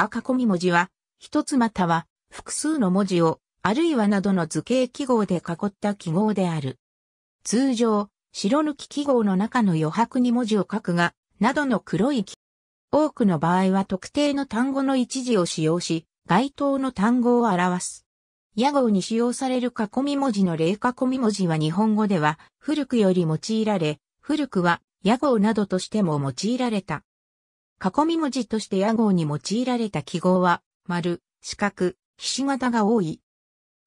赤込み文字は、一つまたは複数の文字を、あるいはなどの図形記号で囲った記号である。通常、白抜き記号の中の余白に文字を書くが、などの黒い記号。多くの場合は特定の単語の一字を使用し、該当の単語を表す。野号に使用される囲み文字の例囲み文字は日本語では古くより用いられ、古くは野号などとしても用いられた。囲み文字として屋号に用いられた記号は、丸、四角、ひし形が多い。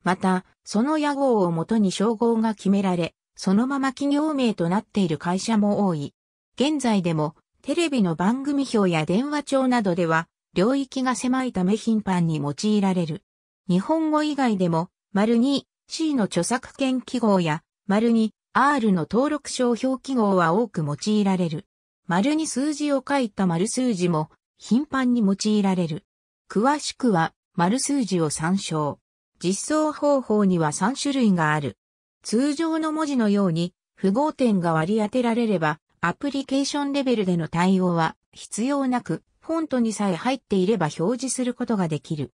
また、その屋号をもとに称号が決められ、そのまま企業名となっている会社も多い。現在でも、テレビの番組表や電話帳などでは、領域が狭いため頻繁に用いられる。日本語以外でも、丸 2C の著作権記号や、丸 2R の登録商標記号は多く用いられる。丸に数字を書いた丸数字も頻繁に用いられる。詳しくは丸数字を参照。実装方法には3種類がある。通常の文字のように符号点が割り当てられればアプリケーションレベルでの対応は必要なくフォントにさえ入っていれば表示することができる。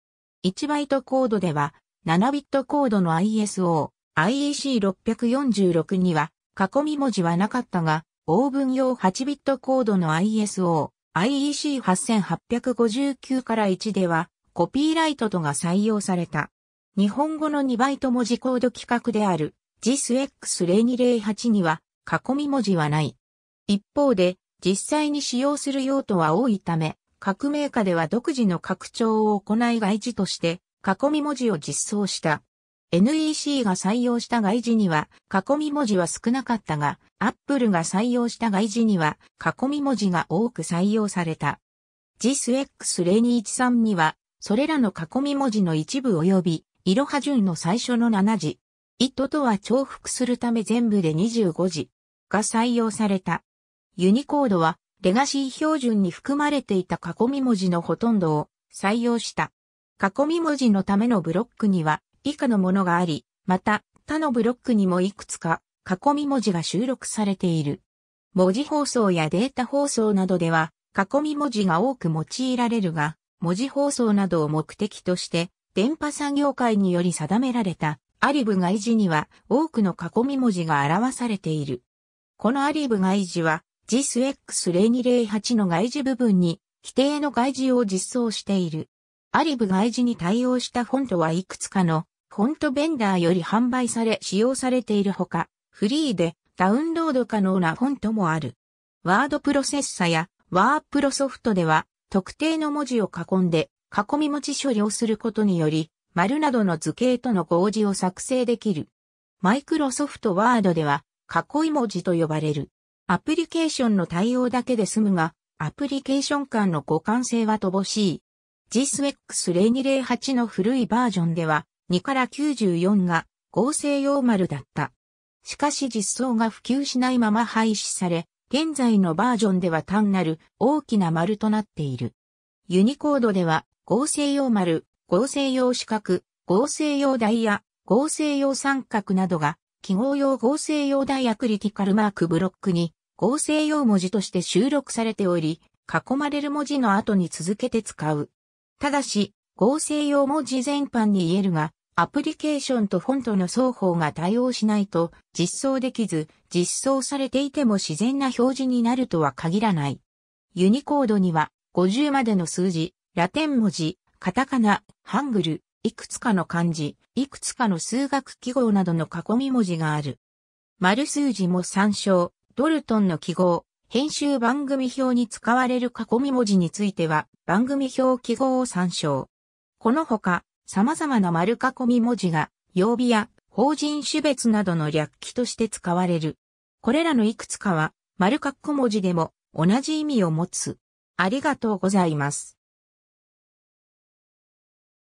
1バイトコードでは7ビットコードの ISO、IEC646 には囲み文字はなかったがオーブン用8ビットコードの ISO、IEC8859 から1では、コピーライトとが採用された。日本語の2バイト文字コード規格である JISX0208 には囲み文字はない。一方で実際に使用する用途は多いため、各メーカーでは独自の拡張を行い外事として囲み文字を実装した。NEC が採用した外字には囲み文字は少なかったが、Apple が採用した外字には囲み文字が多く採用された。JISX0213 には、それらの囲み文字の一部及び、いろは順の最初の7字、糸とは重複するため全部で25字が採用された。ユニコードは、レガシー標準に含まれていた囲み文字のほとんどを採用した。囲み文字のためのブロックには以下のものがあり、また、他のブロックにもいくつか囲み文字が収録されている。文字放送やデータ放送などでは、囲み文字が多く用いられるが、文字放送などを目的として、電波産業界により定められたアリブ外字には多くの囲み文字が表されている。このアリブ外字は JISX0208 の外字部分に規定の外字を実装している。アリブ外字に対応したフォントはいくつかのフォントベンダーより販売され使用されているほか、フリーでダウンロード可能なフォントもある。ワードプロセッサやワープロソフトでは特定の文字を囲んで囲み文字処理をすることにより、丸などの図形との合字を作成できる。マイクロソフトワードでは囲い文字と呼ばれる。アプリケーションの対応だけで済むが、アプリケーション間の互換性は乏しい。g s x 0 2 0 8の古いバージョンでは、2から94が合成用丸だった。しかし実装が普及しないまま廃止され、現在のバージョンでは単なる大きな丸となっている。ユニコードでは合成用丸、合成用四角、合成用ダイヤ、合成用三角などが記号用合成用ダイヤクリティカルマークブロックに合成用文字として収録されており、囲まれる文字の後に続けて使う。ただし、合成用文字全般に言えるが、アプリケーションとフォントの双方が対応しないと実装できず、実装されていても自然な表示になるとは限らない。ユニコードには50までの数字、ラテン文字、カタカナ、ハングル、いくつかの漢字、いくつかの数学記号などの囲み文字がある。丸数字も参照、ドルトンの記号、編集番組表に使われる囲み文字については番組表記号を参照。このほか、様々な丸囲み文字が、曜日や法人種別などの略記として使われる。これらのいくつかは、丸括弧文字でも同じ意味を持つ。ありがとうございます。